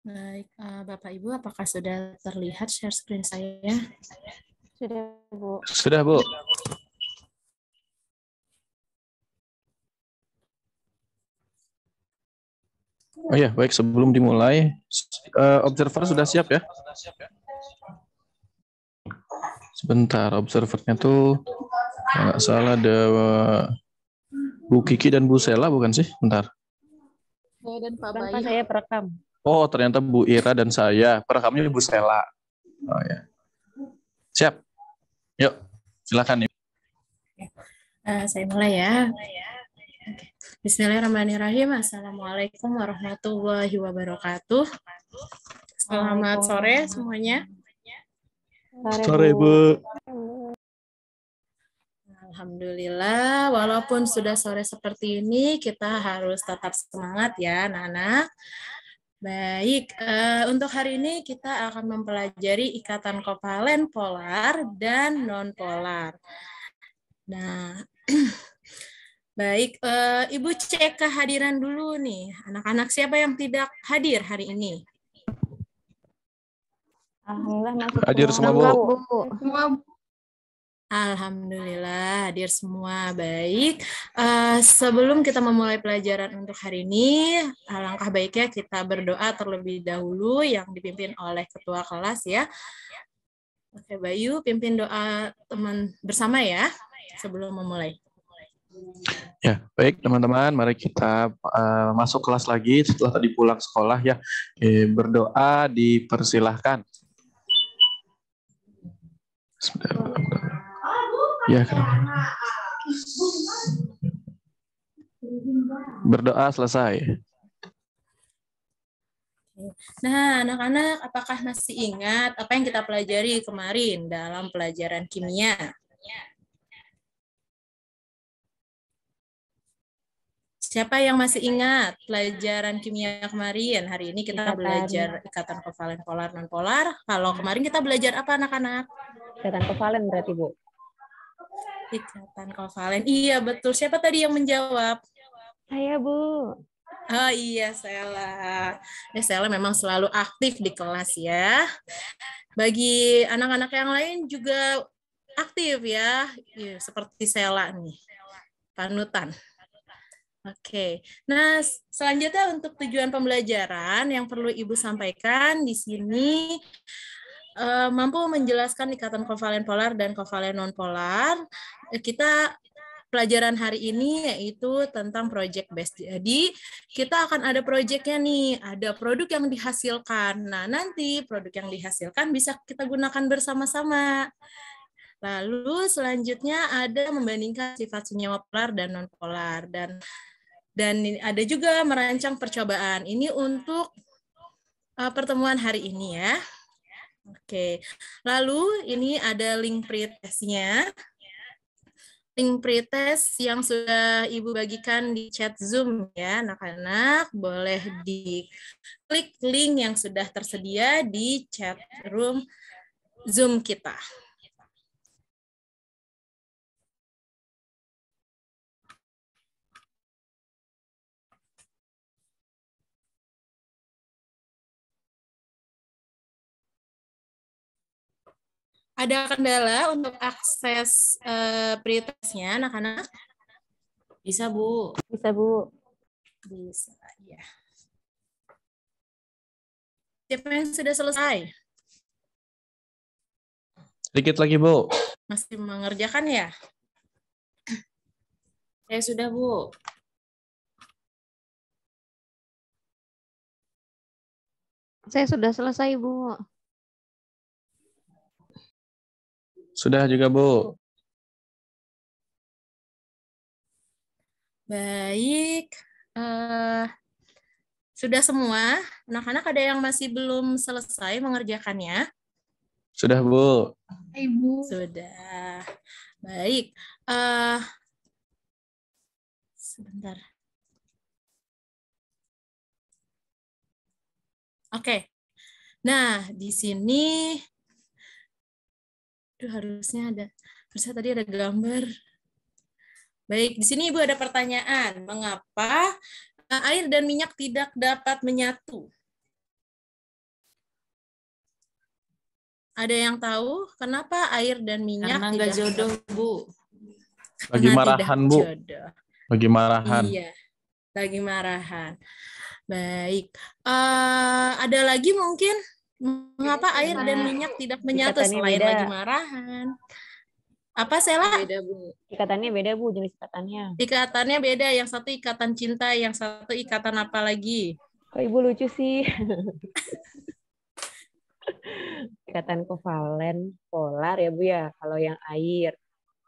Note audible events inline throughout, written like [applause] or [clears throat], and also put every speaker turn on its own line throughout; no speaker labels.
Baik, uh, Bapak Ibu, apakah sudah terlihat share screen saya? Sudah, Bu.
Sudah, Bu.
Oh ya, baik. Sebelum dimulai, uh, observer sudah siap ya? Sebentar, observernya tuh nggak salah ada Bu Kiki dan Bu Sela bukan sih? Bentar.
Saya dan Pak Bayu. Saya perekam.
Oh, ternyata Bu Ira dan saya. Perekamnya Bu Sela. Oh ya. Siap. Yuk, silakan nih.
Eh, uh, saya mulai ya. Bismillahirrahmanirrahim. Assalamualaikum warahmatullahi wabarakatuh. Selamat sore semuanya. Sore Bu. Alhamdulillah, walaupun sudah sore seperti ini, kita harus tetap semangat ya, anak-anak. Baik, uh, untuk hari ini kita akan mempelajari ikatan kovalen polar dan non polar Nah, [clears throat] baik, uh, Ibu cek kehadiran dulu nih. Anak-anak siapa yang tidak hadir hari ini? Alhamdulillah masih
hadir semua, Bu.
Semua, Bu.
Alhamdulillah, hadir semua baik. Uh, sebelum kita memulai pelajaran untuk hari ini, alangkah baiknya kita berdoa terlebih dahulu yang dipimpin oleh ketua kelas ya. Oke, Bayu, pimpin doa teman bersama ya sebelum memulai.
Ya, baik teman-teman, mari kita uh, masuk kelas lagi setelah tadi pulang sekolah ya. Eh, berdoa dipersilahkan. Sudah. Ya, kenapa? Berdoa selesai.
Nah, anak-anak, apakah masih ingat apa yang kita pelajari kemarin dalam pelajaran kimia? Siapa yang masih ingat pelajaran kimia kemarin? Hari ini kita ikatan. belajar ikatan kovalen polar non polar. Kalau kemarin kita belajar apa anak-anak? Ikatan kovalen berarti Bu. Ikatan kovalen. Iya betul. Siapa tadi yang menjawab? Saya Bu. Oh iya Sela. Ya, Sela memang selalu aktif di kelas ya. Bagi anak-anak yang lain juga aktif ya. ya seperti Sela nih. Panutan. Oke, okay. nah selanjutnya untuk tujuan pembelajaran yang perlu Ibu sampaikan di sini Eh, mampu menjelaskan ikatan kovalen polar dan kovalen nonpolar. Kita pelajaran hari ini yaitu tentang project based. Jadi kita akan ada projectnya nih, ada produk yang dihasilkan. Nah nanti produk yang dihasilkan bisa kita gunakan bersama-sama. Lalu selanjutnya ada membandingkan sifat senyawa polar dan nonpolar dan dan ada juga merancang percobaan. Ini untuk eh, pertemuan hari ini ya. Oke. Lalu ini ada link pretestnya. Link pretest yang sudah Ibu bagikan di chat Zoom ya, anak-anak boleh diklik link yang sudah tersedia di chat room Zoom kita.
ada kendala
untuk akses uh, prioritasnya anak-anak? Bisa, Bu. Bisa, Bu. Bisa, ya. Siapa yang sudah selesai?
Sedikit lagi, Bu.
Masih mengerjakan ya? Saya sudah, Bu.
Saya sudah selesai, Bu.
Sudah juga, Bu.
Baik. Uh, sudah semua? Anak-anak ada yang masih belum selesai mengerjakannya?
Sudah, Bu.
Ibu. Sudah. Baik. Uh,
sebentar. Oke.
Okay. Nah, di sini itu harusnya ada. Harusnya tadi ada gambar. Baik, di sini Ibu ada pertanyaan. Mengapa eh, air dan minyak tidak dapat menyatu? Ada yang tahu kenapa air dan minyak Karena tidak jodoh, Bu.
Lagi marahan, Bu. Lagi marahan. Iya.
Lagi marahan. Baik. Uh, ada lagi mungkin
Mengapa
iya, air dan minyak tidak iya. menyatu selain lagi marahan? Apa Sela? Beda, Bu. Ikatannya beda, Bu, jenis ikatannya. Ikatannya beda, yang satu ikatan cinta, yang satu ikatan apa lagi? Kok Ibu
lucu sih? [laughs] ikatan kovalen, polar ya, Bu ya, kalau yang air.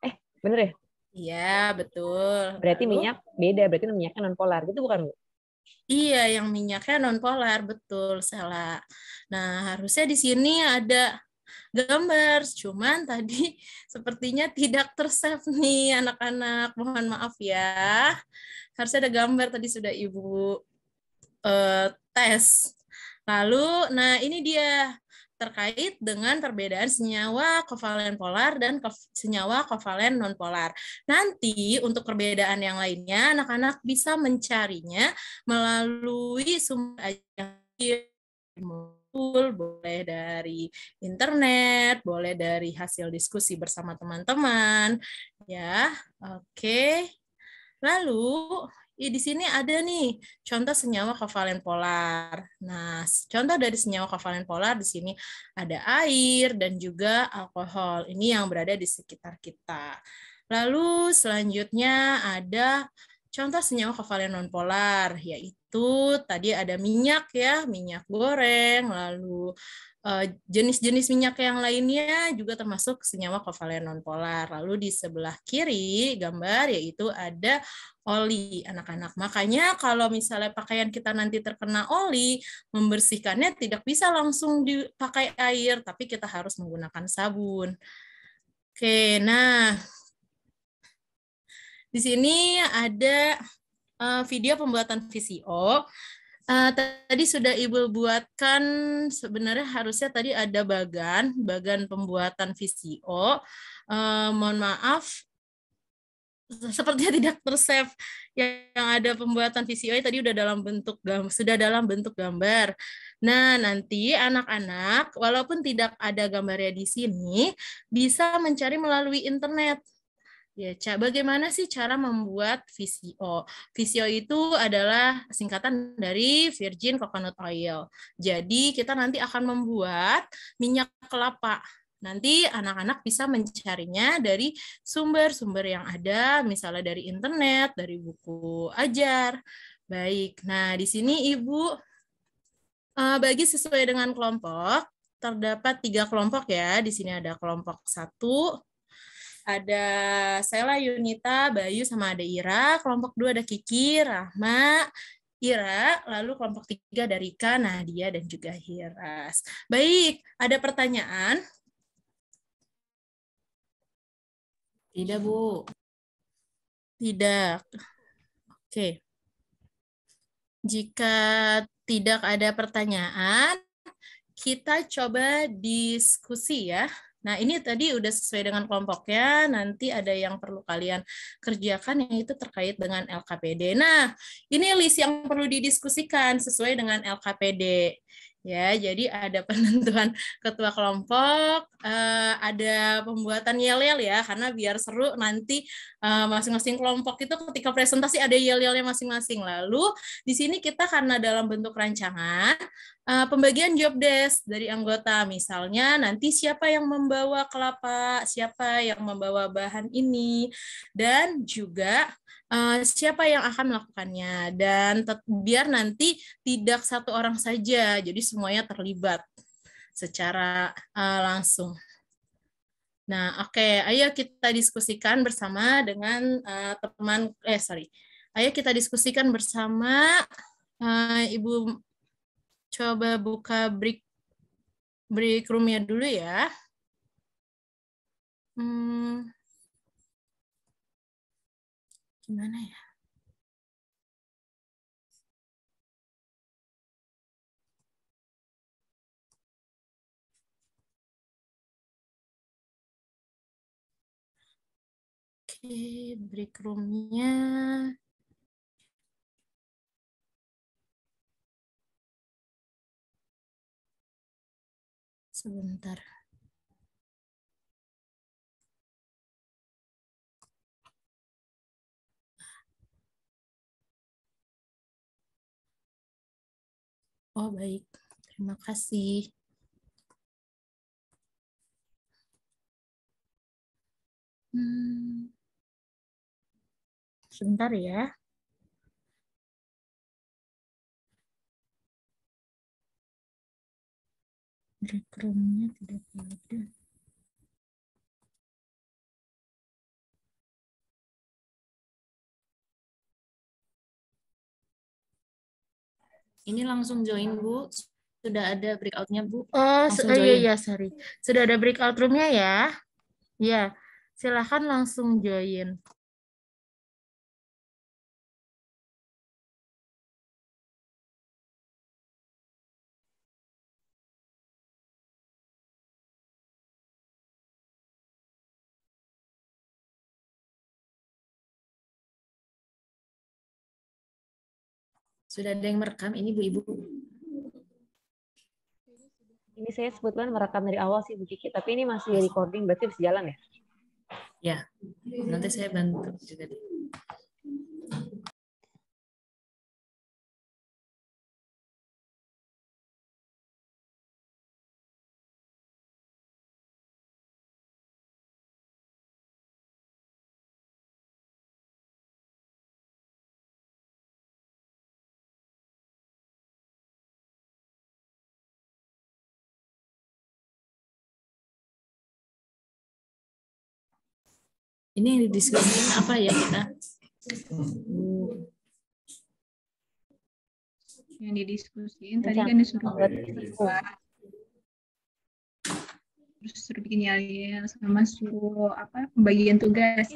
Eh, bener ya?
Iya, betul. Berarti Lalu, minyak
beda, berarti minyaknya non polar gitu bukan, Bu?
Iya, yang minyaknya nonpolar, betul, salah. Nah, harusnya di sini ada gambar, cuman tadi [laughs] sepertinya tidak tersave nih anak-anak. Mohon maaf ya. Harusnya ada gambar tadi sudah Ibu uh, tes. Lalu, nah ini dia terkait dengan perbedaan senyawa kovalen polar dan senyawa kovalen nonpolar. Nanti untuk perbedaan yang lainnya, anak-anak bisa mencarinya melalui sumber aja muncul, boleh dari internet, boleh dari hasil diskusi bersama teman-teman, ya. Oke. Lalu ya di sini ada nih contoh senyawa kovalen polar. Nah, contoh dari senyawa kovalen polar di sini ada air dan juga alkohol. Ini yang berada di sekitar kita. Lalu selanjutnya ada contoh senyawa kovalen nonpolar, yaitu tadi ada minyak ya, minyak goreng, lalu Eh, jenis-jenis minyak yang lainnya juga termasuk senyawa kovalen nonpolar. Lalu di sebelah kiri gambar yaitu ada oli anak-anak. Makanya kalau misalnya pakaian kita nanti terkena oli, membersihkannya tidak bisa langsung dipakai air, tapi kita harus menggunakan sabun. Oke, nah di sini ada eh, video pembuatan VCO. Eh, tadi sudah Ibu buatkan sebenarnya harusnya tadi ada bagan, bagan pembuatan VCO. Uh, eh, mohon maaf sepertinya [laughs] tidak tersave yang ada pembuatan VCO tadi sudah dalam bentuk gambar, sudah dalam bentuk gambar. Nah, nanti anak-anak walaupun tidak ada gambarnya di sini bisa mencari melalui internet. Ya, Ca, bagaimana sih cara membuat VCO? VCO itu adalah singkatan dari Virgin Coconut Oil. Jadi, kita nanti akan membuat minyak kelapa. Nanti anak-anak bisa mencarinya dari sumber-sumber yang ada, misalnya dari internet, dari buku ajar. Baik, nah di sini Ibu eh, bagi sesuai dengan kelompok, terdapat tiga kelompok ya. Di sini ada kelompok satu, ada Sela, Yunita, Bayu, sama ada Ira. Kelompok dua ada Kiki, Rahma, Ira, lalu kelompok tiga dari Rika, Nadia, dan juga Hiras. Baik, ada pertanyaan? Tidak, Bu. Tidak. Oke. Jika tidak ada pertanyaan, kita coba diskusi ya. Nah, ini tadi udah sesuai dengan kelompoknya. Nanti ada yang perlu kalian kerjakan yang itu terkait dengan LKPD. Nah, ini list yang perlu didiskusikan sesuai dengan LKPD ya jadi ada [laughs] penentuan ketua kelompok eh, ada pembuatan yel-yel ya karena biar seru nanti eh, masing-masing kelompok itu ketika presentasi ada yel-yelnya masing-masing lalu di sini kita karena dalam bentuk rancangan eh, pembagian job desk dari anggota misalnya nanti siapa yang membawa kelapa siapa yang membawa bahan ini dan juga uh, siapa yang akan melakukannya dan biar nanti tidak satu orang saja jadi semuanya terlibat secara uh, langsung. Nah, oke, okay. ayo kita diskusikan bersama dengan uh, teman eh sorry. Ayo kita diskusikan bersama uh, Ibu coba buka break break roomnya dulu ya.
Hmm gimana ya? Oke, break roomnya sebentar. Oh, baik. Terima kasih. Hmm. Sebentar ya. Rekrumnya tidak ada.
Ini langsung join Bu. Sudah ada breakout-nya Bu. Oh, oh iya iya
sorry. Sudah ada breakout room-nya ya.
Ya, silahkan langsung join.
Sudah ada yang merekam ini Bu Ibu? Ini saya sebutkan merekam dari awal sih Bu Kiki, tapi ini masih recording berarti bisa jalan ya?
Ya, nanti saya bantu juga.
Ini yang didiskusikan apa ya kita? Yang didiskusikan tadi kan disuruh buat terus suruh bikin yel-yel sama suruh apa pembagian tugas.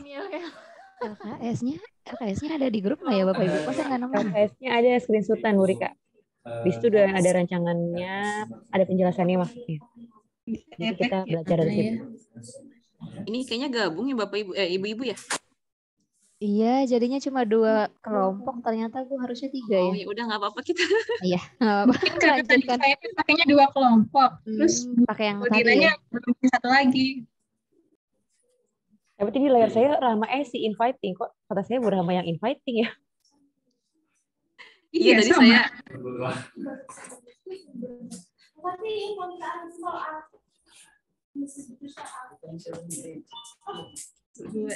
LKS-nya LKS-nya ada di grup nggak ya Bapak Ibu? Kok saya nggak nomor LKS-nya ada screenshotan Bu Rika.
Di situ udah ada
rancangannya, ada penjelasannya maksudnya.
Jadi kita belajar dari ya? situ. Ini kayaknya gabung ya Bapak Ibu eh ibu-ibu ya?
Iya, jadinya cuma dua hmm. kelompok.
Ternyata gue harusnya tiga oh, ya. ya.
udah nggak apa-apa kita. [laughs]
Iya,
apa-apa. Mungkin karena tadi saya pakainya dua kelompok. Hmm, Terus pakai yang tadi ya? satu lagi. Yang penting di layar saya Rama eh si inviting kok. Kata saya Bu Rama yang inviting ya. Iya, iya tadi saya. Tapi soal dua tiga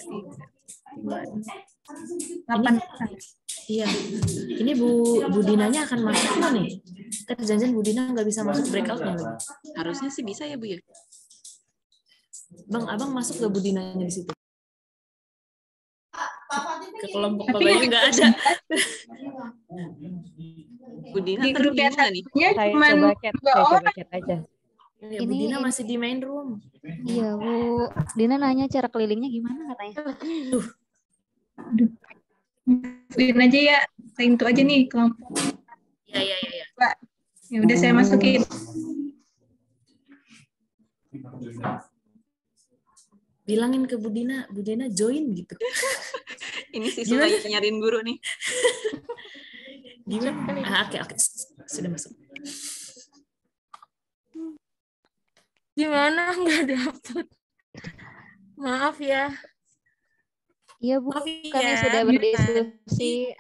delapan iya ini Bu Budinanya akan masuk mana nih kan janjian Budina nggak bisa masuk breakout nih. harusnya sih bisa ya Bu ya Bang Abang masuk nggak Budinanya di situ ke kelompok Bayu nggak ada. Budina terus nih ya, nih. coba chat, coba coba chat aja. Ya, ini, Bu Dina masih di main room. Iya, Bu. Dina nanya cara kelilingnya gimana katanya. Duh. Aduh. aja ya, saya itu aja nih kelompok. Iya, iya, iya. Ya. Pak, ya udah saya masukin. Bilangin ke Bu Dina. Bu Dina join gitu. [laughs] Ini siswa lagi nyariin guru nih.
Gimana? Ah, oke, oke. Sudah masuk. gimana [laughs] nggak dapet maaf ya iya bu maaf kami ya. sudah berdiskusi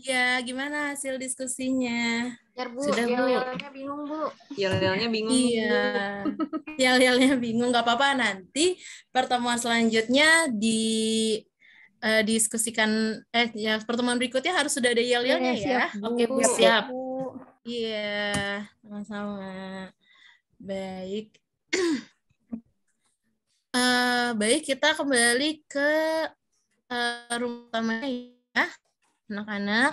Iya, gimana hasil diskusinya? Bentar, Bu. Sudah, Bu. yel bingung, Bu. Yel-yelnya bingung. Iya. Yel-yelnya bingung. nggak apa-apa, nanti pertemuan selanjutnya di uh, diskusikan, eh, ya pertemuan berikutnya harus sudah ada yel-yelnya iya, ya. ya. Siap, Oke, Bu. Siap. Iya, sama-sama. Baik uh, baik, kita kembali ke uh, rumah utamanya ya, anak-anak.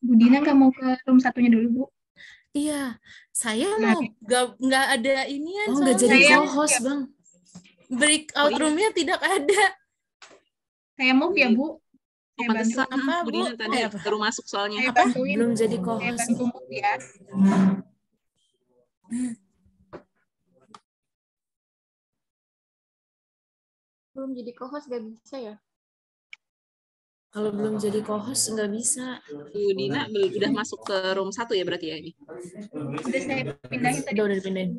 budina Dina nggak mau ke room satunya dulu, Bu? Iya, saya nah, mau nggak nggak ada inian. Oh, nggak jadi co-host, Bang.
Breakout oh, iya. roomnya tidak ada. Saya mau ya, Bu. apa Apa, Bu? Dina tadi oh, eh, apa?
baru masuk soalnya. apa? Belum jadi co-host. ya. Hmm.
belum jadi co-host gak bisa ya?
Kalau belum jadi
co-host nggak bisa. Bu Dina udah masuk ke room satu ya berarti ya ini? Udah saya pindahin tadi. Udah, udah dipindahin.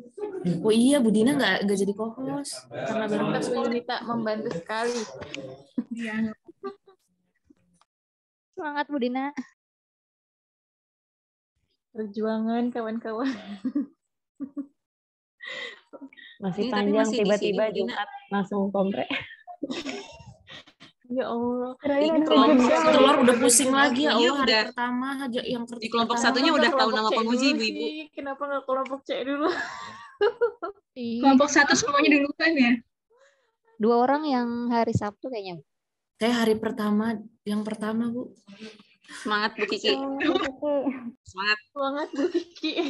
Oh iya, Bu Dina nggak nggak jadi co-host karena baru pas Bu Dina membantu sekali. Iya. Semangat Bu Dina. Perjuangan kawan-kawan masih ini iya, panjang tiba-tiba Jumat langsung kompre Ya Allah. Ini kelompok telur iya, udah pusing lagi ya iya, Allah. Hari pertama aja yang Di kelompok kan satunya udah tahu nama penguji ibu-ibu. Kenapa nggak kelompok C dulu? [laughs] kelompok satu semuanya duluan ya. Dua orang yang hari Sabtu kayaknya. Kayak hari pertama, yang pertama Bu. Semangat Bu Kiki. Semangat. Semangat Bu Kiki.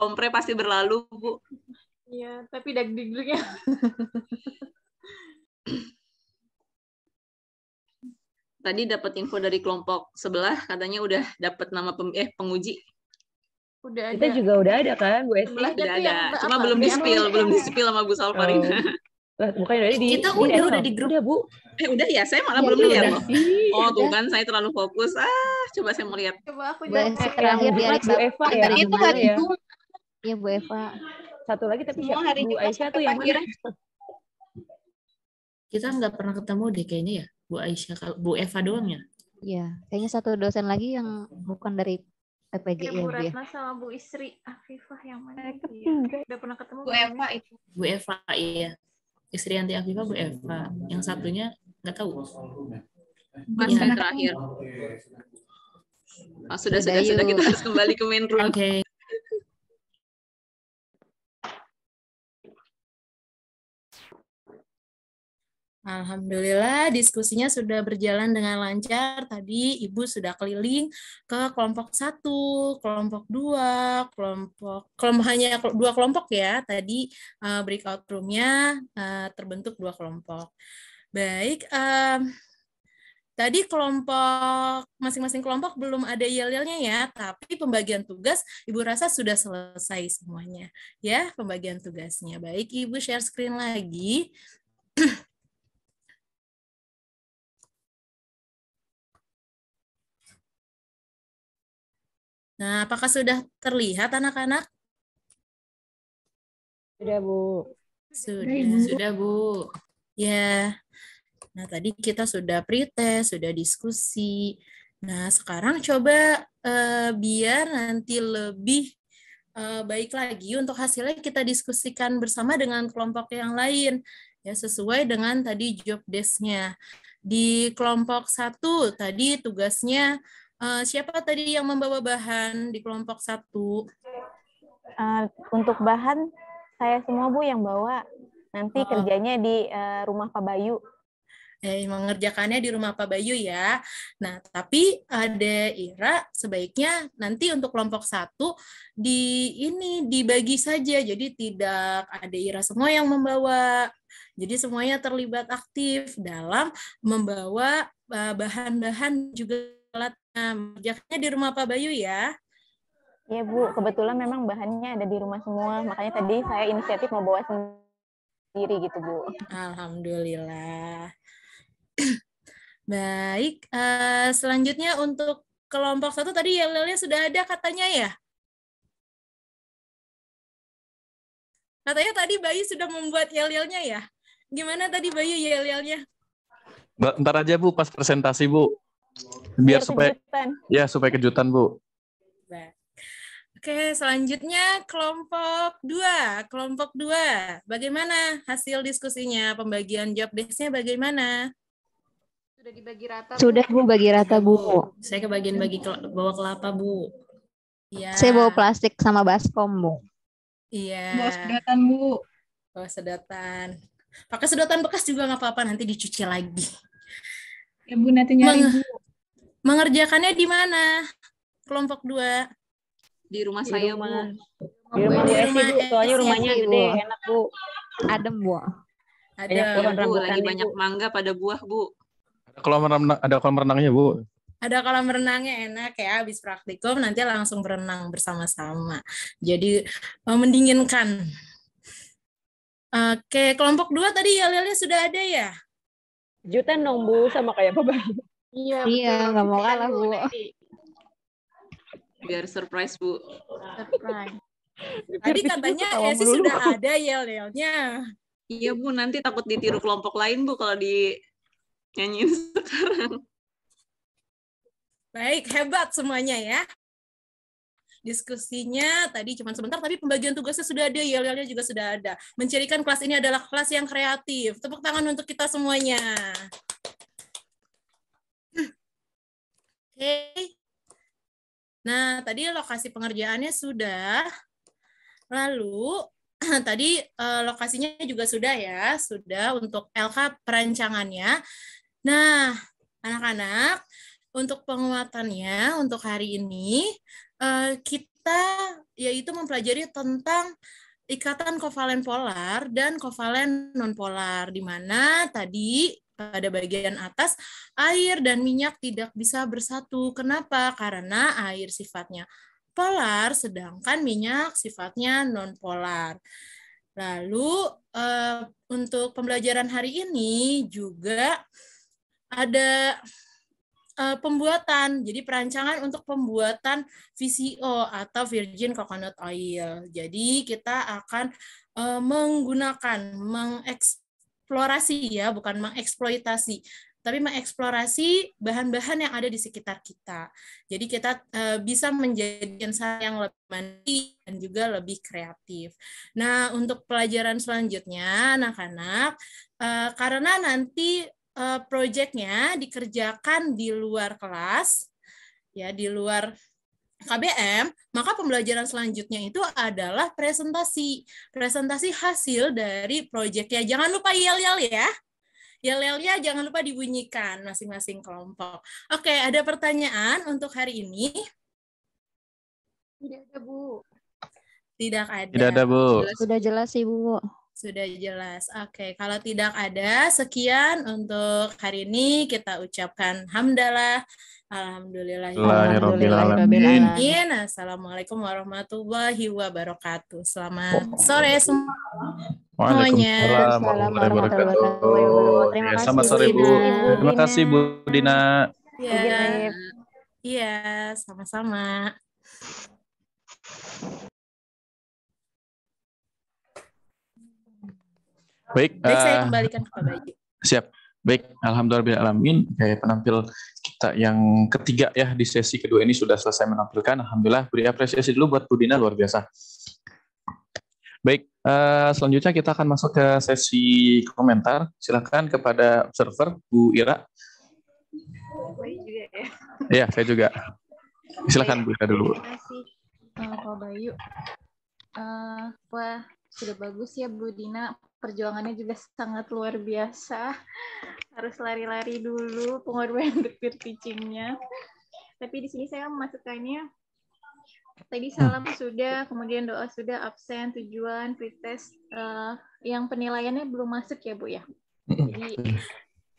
Kompre pasti berlalu Bu. Iya, tapi dagdiknya. [laughs]
Tadi dapat info dari kelompok sebelah katanya udah dapat nama pem eh penguji.
Udah ada. Kita juga
udah ada kan, Bu Esti? Udah ada. Cuma belum di-spill, belum ya. di-spill sama Bu Salvarina. Oh. [laughs] bukan udah di Kita udah udah di grup. ya Bu. Eh, udah ya, saya malah iya, belum lihat loh. Oh, tuh kan
saya terlalu fokus. Ah, coba saya melihat. Coba aku
juga. terakhir Bu Eva ya. Itu kan ya.
Iya, Bu Eva satu lagi tapi Semua hari Bu Aisyah tuh yang mana?
Kita nggak pernah ketemu deh kayaknya ya Bu
Aisyah kalau Bu Eva doang ya.
Iya, kayaknya satu dosen lagi yang bukan dari PPG iya, ya, Bu ya. Ratna
sama Bu Istri Afifah yang mana? Ketiga. Udah pernah ketemu Bu Eva itu.
Bu Eva iya. Istri anti Afifah Bu Eva. Yang satunya nggak tahu.
Masih iya. terakhir.
Oh, sudah, sudah, sudah, sudah. Kita harus kembali ke main room. Oke. Okay.
Alhamdulillah diskusinya sudah berjalan dengan lancar. Tadi Ibu sudah keliling ke kelompok satu, kelompok dua, kelompok kelompok hanya dua kelompok ya. Tadi uh, breakout roomnya uh, terbentuk dua kelompok. Baik, um, Tadi kelompok masing-masing kelompok belum ada yel-yelnya ya, tapi pembagian tugas Ibu rasa sudah selesai semuanya. Ya, pembagian tugasnya. Baik, Ibu share screen lagi. [clears throat]
Nah, apakah sudah terlihat anak-anak?
Sudah, Bu. Sudah, Bu. sudah, Bu. Ya. Nah, tadi kita sudah pretest, sudah diskusi. Nah, sekarang coba uh, biar nanti lebih uh, baik lagi untuk hasilnya kita diskusikan bersama dengan kelompok yang lain ya sesuai dengan tadi job desk-nya. Di kelompok satu tadi tugasnya Eh, siapa tadi yang membawa bahan di kelompok satu?
Uh, untuk bahan saya semua bu yang bawa. Nanti oh. kerjanya
di uh, rumah Pak Bayu. Eh, mengerjakannya di rumah Pak Bayu ya. Nah, tapi ada Ira sebaiknya nanti untuk kelompok satu di ini dibagi saja. Jadi tidak ada Ira semua yang membawa. Jadi semuanya terlibat aktif dalam membawa bahan-bahan juga alat Nah, di rumah Pak Bayu ya.
Iya Bu, kebetulan memang bahannya ada di rumah semua, makanya tadi saya inisiatif mau bawa sendiri gitu Bu. Alhamdulillah. [coughs] Baik, uh,
selanjutnya untuk kelompok satu tadi ya Lelia sudah ada katanya ya? Katanya tadi Bayu sudah membuat yel-yelnya ya? Gimana tadi Bayu yel-yelnya?
Bentar aja Bu, pas presentasi Bu biar, biar supaya kejutan. ya supaya kejutan bu
Oke, selanjutnya kelompok dua. Kelompok dua, bagaimana hasil diskusinya? Pembagian job desknya bagaimana? Sudah dibagi rata?
Sudah, Bu, bagi rata, Bu.
Saya kebagian bagi ke bawa kelapa, Bu. Ya. Saya
bawa plastik sama baskom,
Bu.
Iya. Bawa sedotan, Bu. Bawa sedotan. Pakai sedotan bekas juga nggak apa-apa, nanti dicuci lagi. Ibu ya nanti nyari Meng ibu. Mengerjakannya di mana? Kelompok dua. Di rumah saya, Bu. Di
rumah, di rumah, Bu. Soalnya rumahnya gede, enak, Bu. Adem, Bu. Ada kolam renang lagi banyak
mangga pada buah,
Bu.
Ada kolam renang, ada kolam renangnya, Bu.
Ada kolam renangnya enak ya, habis praktikum nanti langsung berenang bersama-sama. Jadi mendinginkan. Oke, kelompok dua tadi ya
Lilia sudah ada ya? Juta nongbu sama kayak Bang? Iya, iya nggak mau kalah Bu. Biar
surprise Bu. Surprise. Tadi katanya ya sih sudah ada
yel-yelnya. Ya, iya Bu, nanti takut
ditiru kelompok lain Bu kalau di nyanyiin sekarang. Baik, hebat semuanya ya. Diskusinya tadi cuma sebentar, tapi pembagian tugasnya sudah ada, yel-yelnya juga sudah ada. Mencirikan kelas ini adalah kelas yang kreatif. Tepuk tangan untuk kita semuanya. Oke. Okay. Nah, tadi lokasi pengerjaannya sudah. Lalu [clears throat] tadi eh, lokasinya juga sudah ya, sudah untuk LK perancangannya. Nah, anak-anak, untuk penguatannya untuk hari ini Eh, kita yaitu mempelajari tentang ikatan kovalen polar dan kovalen nonpolar di mana tadi pada bagian atas air dan minyak tidak bisa bersatu. Kenapa? Karena air sifatnya polar sedangkan minyak sifatnya nonpolar. Lalu eh, untuk pembelajaran hari ini juga ada uh, pembuatan. Jadi perancangan untuk pembuatan VCO atau virgin coconut oil. Jadi kita akan uh, menggunakan mengeksplorasi ya, bukan mengeksploitasi tapi mengeksplorasi bahan-bahan yang ada di sekitar kita. Jadi kita uh, bisa menjadi insan yang lebih mandiri dan juga lebih kreatif. Nah, untuk pelajaran selanjutnya anak-anak uh, karena nanti uh, eh, proyeknya dikerjakan di luar kelas, ya di luar KBM, maka pembelajaran selanjutnya itu adalah presentasi. Presentasi hasil dari proyeknya. Jangan lupa yel-yel ya. Yel-yelnya jangan lupa dibunyikan masing-masing kelompok. Oke, ada pertanyaan untuk hari ini?
Tidak ada, Bu.
Tidak ada. Tidak ada, Bu. Sudah jelas, Ibu. Sudah jelas. Oke, okay. kalau tidak ada, sekian untuk hari ini kita ucapkan hamdalah. Alhamdulillah. Alhamdulillah. Assalamualaikum warahmatullahi wabarakatuh. Selamat sore semuanya. Waalaikumsalam warahmatullahi wabarakatuh. Terima iya, kasih. Selamat sore Bu. Terima kasih
Bu Dina.
Iya. Iya,
iya sama-sama.
Baik. Baik, uh, saya eh, kembalikan ke Pak Bayu. Siap. Baik, alhamdulillah alamin. Kayak penampil kita yang ketiga ya di sesi kedua ini sudah selesai menampilkan. Alhamdulillah beri apresiasi dulu buat budina luar biasa. Baik, uh, selanjutnya kita akan masuk ke sesi komentar. Silakan kepada observer Bu Ira.
Saya juga
ya. saya juga. Silakan Bu Ira dulu.
Terima kasih eh, Pak Bayu. Uh, wah, sudah bagus ya Bu Dina perjuangannya juga sangat luar biasa. Harus lari-lari dulu pengorbanan berpikir teachingnya. Tapi di sini saya memasukkannya tadi hmm. salam sudah, kemudian doa sudah, absen, tujuan, pretest, uh, yang penilaiannya belum masuk ya Bu ya.
Hmm. Jadi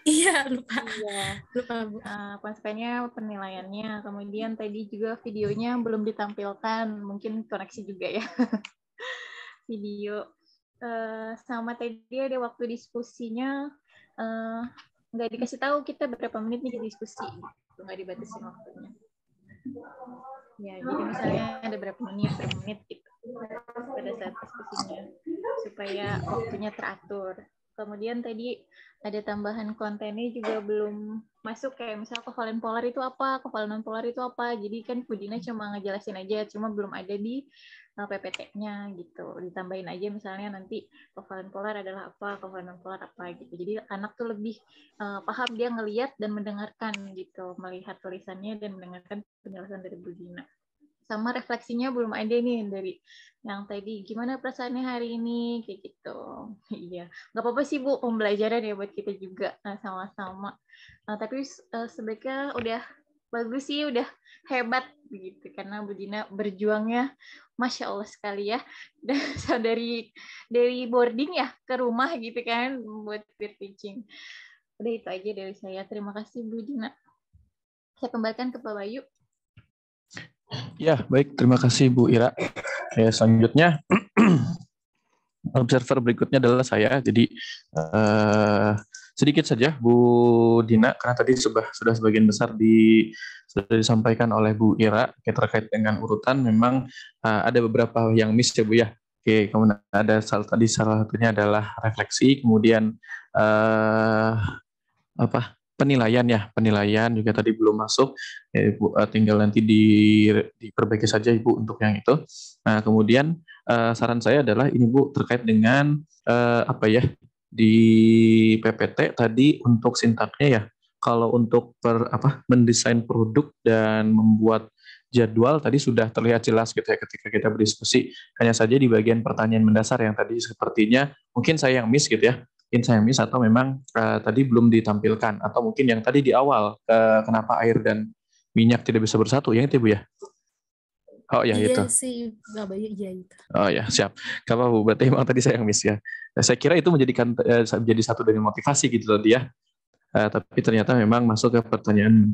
Iya, lupa. Iya. Lupa, Bu. Uh, eh, konsepnya penilaiannya. Kemudian tadi juga videonya belum ditampilkan. Mungkin koneksi juga ya. [laughs] Video uh, sama tadi ada waktu diskusinya eh, nggak uh, dikasih tahu kita berapa menit nih diskusi gitu nggak dibatasi waktunya ya jadi misalnya ada berapa menit per menit gitu pada saat diskusinya supaya waktunya teratur Kemudian tadi ada tambahan kontennya juga belum masuk kayak misalnya kovalen polar itu apa, kovalen polar itu apa. Jadi kan Fudina cuma ngejelasin aja, cuma belum ada di eh, PPT-nya gitu. Ditambahin aja misalnya nanti kovalen polar adalah apa, kovalen polar apa gitu. Jadi anak tuh lebih uh, paham dia ngeliat dan mendengarkan gitu, melihat tulisannya dan mendengarkan penjelasan dari Budina sama refleksinya belum ada nih dari yang tadi gimana perasaannya hari ini kayak gitu [laughs] iya nggak apa-apa sih bu pembelajaran ya buat kita juga eh, sama-sama nah, tapi uh, sebaiknya udah bagus sih udah hebat gitu karena Bu Dina berjuangnya masya Allah sekali ya [laughs] dan dari dari boarding ya ke rumah gitu kan buat peer teaching udah itu aja dari saya terima kasih Bu Dina saya kembalikan ke Pak Bayu
Ya, baik. Terima kasih Bu Ira. Ya, selanjutnya [clears throat] observer berikutnya adalah saya. Jadi eh, sedikit saja Bu Dina karena tadi sudah sudah sebagian besar di sudah disampaikan oleh Bu Ira terkait dengan urutan memang eh, ada beberapa yang miss ya Bu ya. Oke, kemudian ada salah tadi salah satunya adalah refleksi, kemudian eh, apa? penilaian ya penilaian juga tadi belum masuk ya ibu eh, tinggal nanti di, diperbaiki saja ibu untuk yang itu nah kemudian uh, saran saya adalah ini bu terkait dengan uh, apa ya di PPT tadi untuk sintaknya ya kalau untuk per apa mendesain produk dan membuat jadwal tadi sudah terlihat jelas gitu ya ketika kita berdiskusi. Hanya saja di bagian pertanyaan mendasar yang tadi sepertinya mungkin saya yang miss gitu ya saya miss atau memang uh, tadi belum ditampilkan atau mungkin yang tadi di awal uh, kenapa air dan minyak tidak bisa bersatu ya itu Bu ya? Oh ya iya, itu.
sih Bapak, iya, itu.
Oh ya siap. Gak apa Bu, berarti emang tadi saya yang miss ya. Eh, saya kira itu menjadikan uh, menjadi satu dari motivasi gitu tadi ya. Uh, tapi ternyata memang masuk ke pertanyaan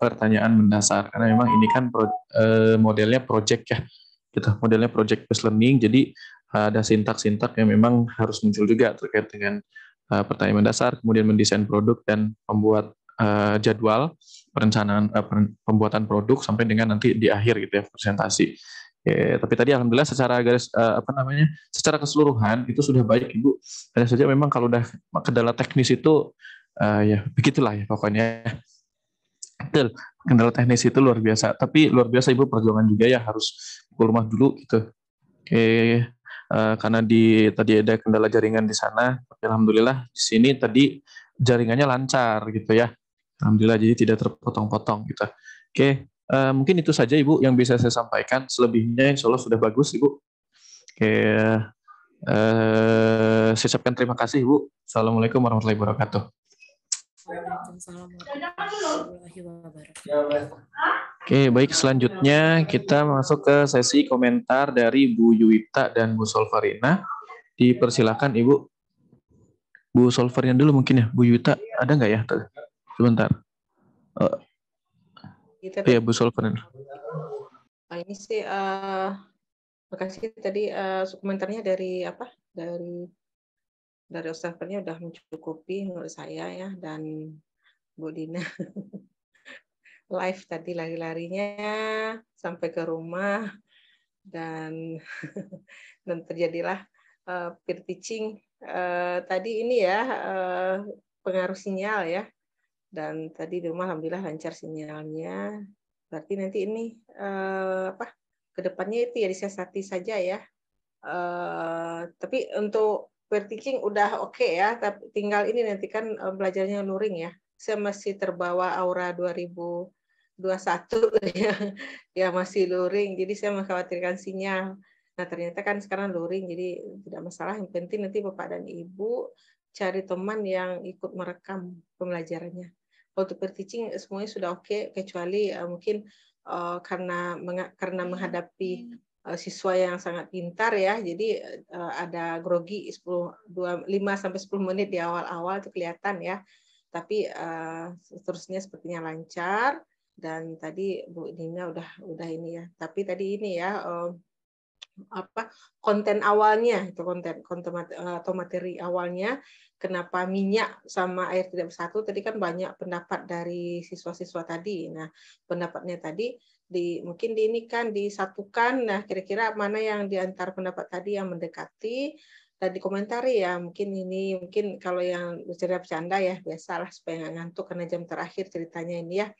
pertanyaan mendasar karena memang ini kan pro, uh, modelnya project ya gitu modelnya project based learning jadi ada sintak-sintak yang memang harus muncul juga terkait dengan uh, eh, pertanyaan dasar, kemudian mendesain produk dan membuat uh, jadwal perencanaan uh, pembuatan produk sampai dengan nanti di akhir gitu ya presentasi. Ya, tapi tadi alhamdulillah secara garis uh, apa namanya secara keseluruhan itu sudah baik ibu hanya saja memang kalau udah kendala teknis itu uh, ya begitulah ya pokoknya betul kendala teknis itu luar biasa tapi luar biasa ibu perjuangan juga ya harus ke rumah dulu gitu oke Eh, karena di tadi ada kendala jaringan di sana. Tapi alhamdulillah di sini tadi jaringannya lancar gitu ya. Alhamdulillah jadi tidak terpotong-potong gitu. Oke, uh, mungkin itu saja Ibu yang bisa saya sampaikan. Selebihnya insya Allah sudah bagus Ibu. Oke, uh, saya ucapkan terima kasih Ibu. Assalamualaikum warahmatullahi wabarakatuh.
Assalamualaikum warahmatullahi wabarakatuh.
Oke, baik selanjutnya kita masuk ke sesi komentar dari Bu Yuita dan Bu Solvarina. Dipersilakan Ibu. Bu Solvarina dulu mungkin ya, Bu Yuita, ada nggak ya? Sebentar. Oh.
Iya, Bu Solvarina. Nah, ini sih, uh, makasih tadi uh, komentarnya dari apa? Dari dari Solvarina udah mencukupi menurut saya ya dan Bu Dina. [laughs] live tadi lari-larinya sampai ke rumah dan [laughs] dan terjadilah uh, peer teaching uh, tadi ini ya uh, pengaruh sinyal ya dan tadi di rumah alhamdulillah lancar sinyalnya berarti nanti ini uh, apa kedepannya itu ya disiasati saja ya uh, tapi untuk peer teaching udah oke okay ya tapi tinggal ini nanti kan uh, belajarnya luring ya saya masih terbawa aura 2000 21 [laughs] ya. ya masih luring jadi saya mengkhawatirkan sinyal nah ternyata kan sekarang luring jadi tidak masalah yang penting nanti bapak dan ibu cari teman yang ikut merekam pembelajarannya untuk berteaching semuanya sudah oke okay, kecuali uh, mungkin uh, karena meng karena menghadapi eh, siswa yang sangat pintar ya jadi ada grogi 10 2 5 sampai 10 menit di awal-awal itu kelihatan ya tapi uh, seterusnya sepertinya lancar dan tadi Bu Nina udah udah ini ya tapi tadi ini ya um, apa konten awalnya itu konten konten eh, atau materi awalnya kenapa minyak sama air tidak bersatu tadi kan banyak pendapat dari siswa-siswa tadi nah pendapatnya tadi di mungkin di ini kan disatukan nah kira-kira mana yang diantar pendapat tadi yang mendekati dan di komentari ya mungkin ini mungkin kalau yang bercanda bercanda ya biasalah supaya nggak ngantuk karena jam terakhir ceritanya ini ya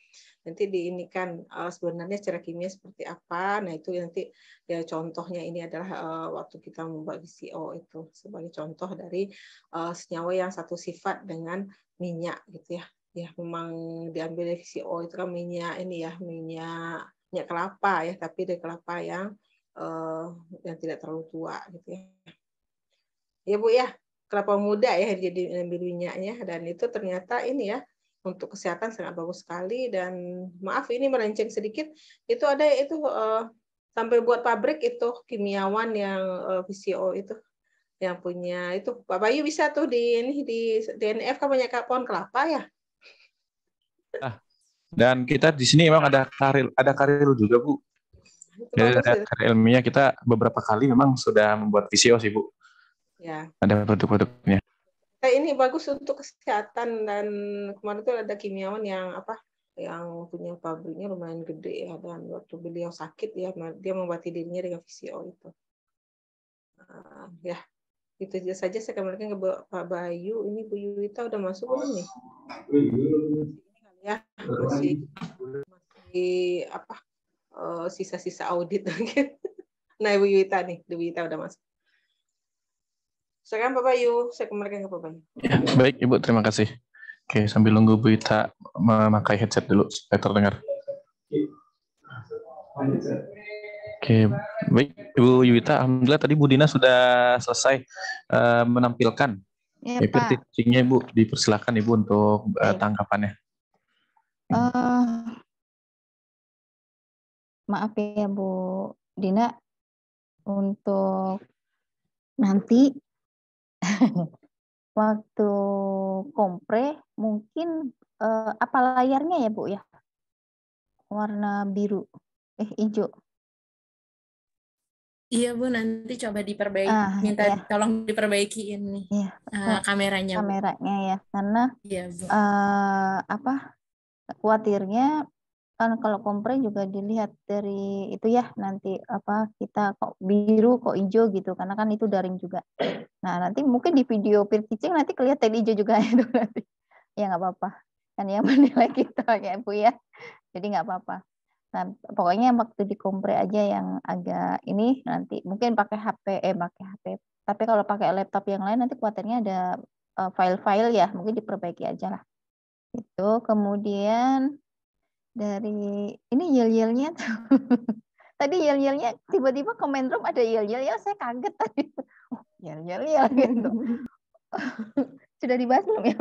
nanti diinikan uh, eh, sebenarnya secara kimia seperti apa. Nah itu nanti ya contohnya ini adalah uh, waktu kita membuat VCO itu sebagai contoh dari uh, senyawa yang satu sifat dengan minyak gitu ya. Ya memang diambil dari VCO itu kan minyak ini ya minyak minyak kelapa ya, tapi dari kelapa yang uh, yang tidak terlalu tua gitu ya. Ya bu ya kelapa muda ya jadi ambil minyaknya dan itu ternyata ini ya untuk kesehatan sangat bagus sekali dan maaf ini melenceng sedikit itu ada itu uh, sampai buat pabrik itu kimiawan yang uh, eh, VCO itu yang punya itu Pak Bayu bisa tuh di ini di DNF kan banyak pohon kelapa ya.
Ah, dan kita di sini memang ada karil ada karil juga Bu. ada karir ilmiah kita beberapa kali memang sudah membuat VCO sih Bu. Ya. Ada produk-produknya.
Eh, ini bagus untuk kesehatan dan kemarin itu ada kimiawan yang apa yang punya pabriknya lumayan gede ya dan waktu beliau sakit ya dia mengobati dirinya dengan VCO itu uh, ya itu saja saya kembalikan ke Pak Bayu ini Bu Yuita udah masuk belum nih ya masih masih apa eh, sisa-sisa uh, audit [laughs] mungkin nah Bu Yuita nih Bu Yuita udah masuk Silakan Bapak Yu, saya kembalikan ke Bapak Yu.
Ya, baik Ibu, terima kasih. Oke, sambil nunggu Bu Ita memakai headset dulu, supaya terdengar. Oke, baik Ibu Yuita Alhamdulillah tadi Bu Dina sudah selesai uh, menampilkan ya, paper Pak. teachingnya Ibu. Dipersilakan Ibu untuk uh, eh, tangkapannya.
Uh, eh, maaf ya Bu Dina, untuk nanti [laughs] Waktu
kompre mungkin, eh, apa layarnya ya, Bu, ya? Warna biru, eh, hijau
Iya, Bu, nanti coba diperbaiki Ah, minta iya. tolong diperbaikiin nih, Iya, uh, kameranya,
kameranya ya, karena, Iya, Bu. Uh, apa, khawatirnya kan kalau kompre juga dilihat dari itu ya nanti apa kita kok biru kok hijau gitu karena kan itu daring juga nah nanti mungkin di video peer teaching nanti kelihatan hijau juga [laughs] itu nanti ya nggak apa-apa kan yang [laughs] menilai kita ya bu ya jadi nggak apa-apa nah pokoknya waktu di kompre aja yang agak ini nanti mungkin pakai HP eh pakai HP tapi kalau pakai laptop yang lain nanti kuatirnya ada eh, file-file ya mungkin diperbaiki aja lah itu kemudian dari ini yel-yelnya [laughs] tadi yel-yelnya tiba-tiba komen room ada yel-yel ya saya kaget tadi. [laughs]
Oh, yel-yel
yel gitu. [laughs] sudah dibahas belum ya?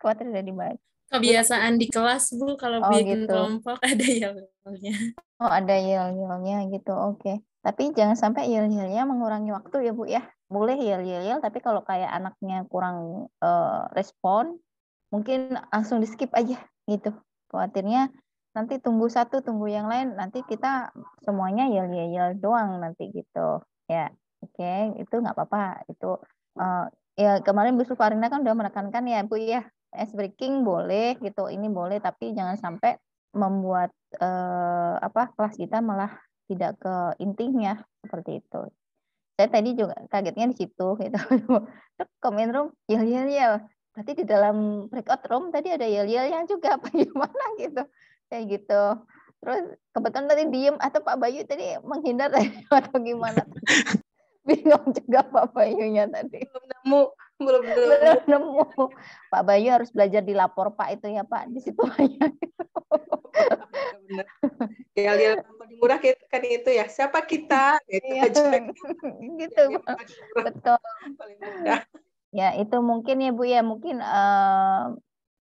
Kuatir sudah dibahas.
Kebiasaan di kelas Bu kalau oh, bikin gitu. kelompok ada
yel-yelnya.
Oh, ada yel-yelnya gitu. Oke. Okay. Tapi jangan sampai yel-yelnya mengurangi waktu ya, Bu ya. Boleh yel-yel, tapi kalau kayak anaknya kurang uh, respon, mungkin langsung di skip aja gitu. Khawatirnya nanti tunggu satu tunggu yang lain nanti kita semuanya yel yel doang nanti gitu ya oke okay. itu nggak apa-apa itu uh, ya kemarin Bu Sufarina kan udah menekankan ya Bu ya es breaking boleh gitu ini boleh tapi jangan sampai membuat uh, apa kelas kita malah tidak ke intinya seperti itu saya tadi juga kagetnya di situ gitu [laughs] komen room yel yel yel berarti di dalam breakout room tadi ada yel yel yang juga apa [laughs] gimana gitu kayak gitu terus kebetulan tadi diem atau ah, Pak Bayu tadi menghindar tadi [laughs] atau gimana [laughs] bingung juga Pak Bayunya tadi belum nemu belum, belum. [laughs] belum nemu Pak Bayu harus belajar di lapor Pak itu ya Pak di situ banyak
ya lihat paling murah kan itu ya siapa kita ya, itu iya. aja
gitu betul ya itu mungkin ya Bu ya mungkin uh,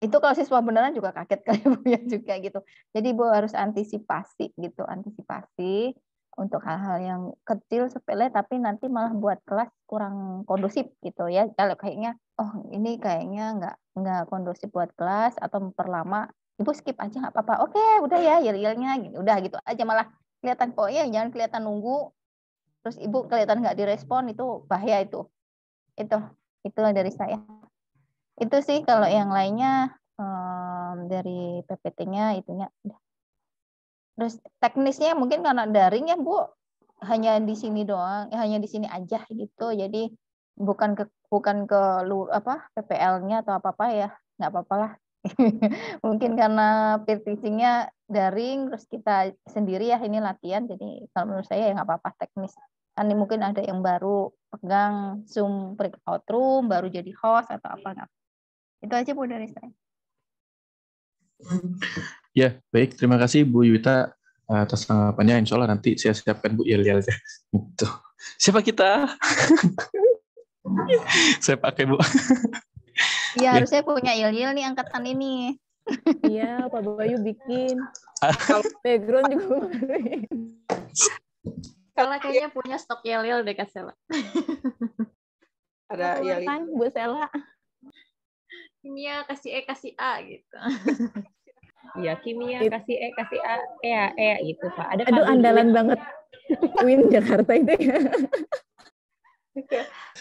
itu kalau siswa beneran juga kaget kali [laughs] Bu ya juga gitu. Jadi Bu harus antisipasi gitu, antisipasi untuk hal-hal yang kecil sepele tapi nanti malah buat kelas kurang kondusif gitu ya. Kalau kayaknya oh ini kayaknya nggak nggak kondusif buat kelas atau memperlama, Ibu skip aja nggak apa-apa. Oke, udah ya yel-yelnya gitu. Udah gitu aja malah kelihatan pokoknya jangan kelihatan nunggu terus Ibu kelihatan nggak direspon itu bahaya itu. Itu itulah dari saya itu sih kalau yang lainnya um, dari PPT-nya itunya terus teknisnya mungkin karena daring ya bu hanya di sini doang eh, hanya di sini aja gitu jadi bukan ke bukan ke lu apa PPL-nya atau apa apa ya nggak apa-apa lah [laughs] mungkin karena peer daring terus kita sendiri ya ini latihan jadi kalau menurut saya ya nggak apa-apa teknis kan mungkin ada yang baru pegang zoom breakout room baru jadi host atau apa nggak itu aja Bu dari saya.
Ya, baik. Terima kasih Bu Yuta atas tanggapannya. Insya Allah nanti saya siapkan Bu Yel-Yel. Gitu. Siapa kita? [laughs] saya pakai Bu.
Iya, ya. harusnya punya Yel-Yel nih angkatan ini. Iya, Pak Bayu bikin.
Ah.
background juga
kalau kayaknya punya stok Yel-Yel deh Kak Sela.
Ada Yelil.
Bu Sela kimia kasih E kasih A gitu. [laughs]
Iya kimia
kasih E kasih A
E A E gitu pak. Ada Aduh andalan juga. banget [laughs] Win Jakarta itu ya.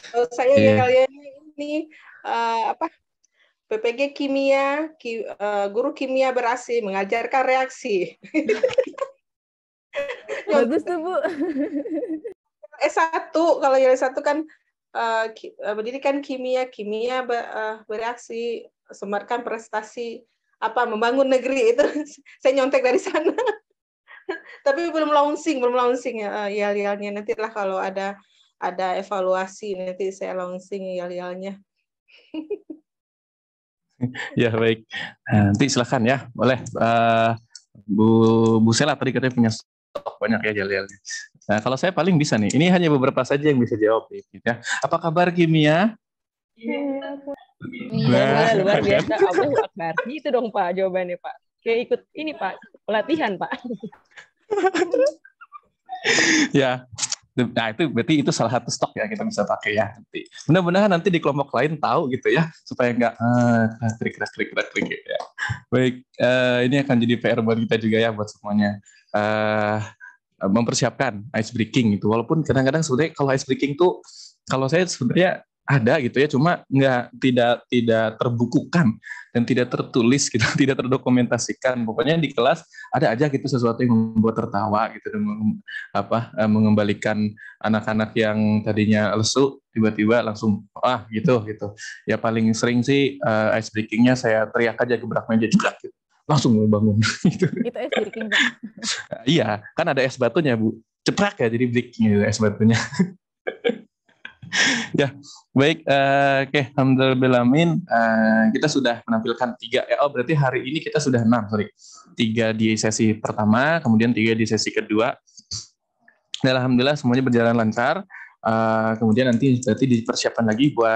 Kalau saya yeah. kalian ini uh, apa PPG kimia ki, uh, guru kimia berasi mengajarkan reaksi. Bagus tuh Bu. S1 [laughs] kalau yang satu kan uh, eh, pendidikan eh, kimia, kimia eh, bereaksi, semarkan prestasi, apa membangun negeri itu [laughs] saya nyontek dari sana. [laughs] Tapi belum launching, belum launching ya uh, yel-yelnya lah kalau ada ada evaluasi nanti saya launching yel-yelnya. [laughs]
ya baik nanti silahkan ya boleh uh, Bu Bu Sela tadi katanya punya stok banyak ya jaliannya Nah, kalau saya paling bisa nih. Ini hanya beberapa saja yang bisa jawab gitu ya. Apa kabar kimia? Iya, nah, luar biasa.
Allahu Akbar. Gitu dong, Pak, jawabannya, Pak. Kayak ikut ini, Pak, pelatihan, Pak.
[laughs] ya. Nah, itu berarti itu salah satu stok ya kita bisa pakai ya nanti. Mudah-mudahan nanti di kelompok lain tahu gitu ya supaya nggak ah, klik klik klik klik gitu ya. Baik, uh, ini akan jadi PR buat kita juga ya buat semuanya. Uh, Eh, mempersiapkan ice breaking itu walaupun kadang-kadang sebenarnya kalau ice breaking tuh kalau saya sebenarnya ada gitu ya cuma nggak tidak tidak terbukukan dan tidak tertulis gitu [laughs] tidak terdokumentasikan pokoknya di kelas ada aja gitu sesuatu yang membuat tertawa gitu dan meng, apa eh, mengembalikan anak-anak yang tadinya lesu tiba-tiba langsung ah gitu gitu ya paling sering sih uh, ice breakingnya saya teriak aja ke gebrak meja juga gitu langsung bangun [laughs] gitu. itu es breaking pak [laughs] iya kan ada es batunya bu ceprak ya jadi break gitu es batunya [laughs] ya baik uh, oke okay. belamin. uh, kita sudah menampilkan tiga eh, oh berarti hari ini kita sudah enam sorry tiga di sesi pertama kemudian tiga di sesi kedua dan alhamdulillah semuanya berjalan lancar uh, kemudian nanti berarti dipersiapkan lagi buat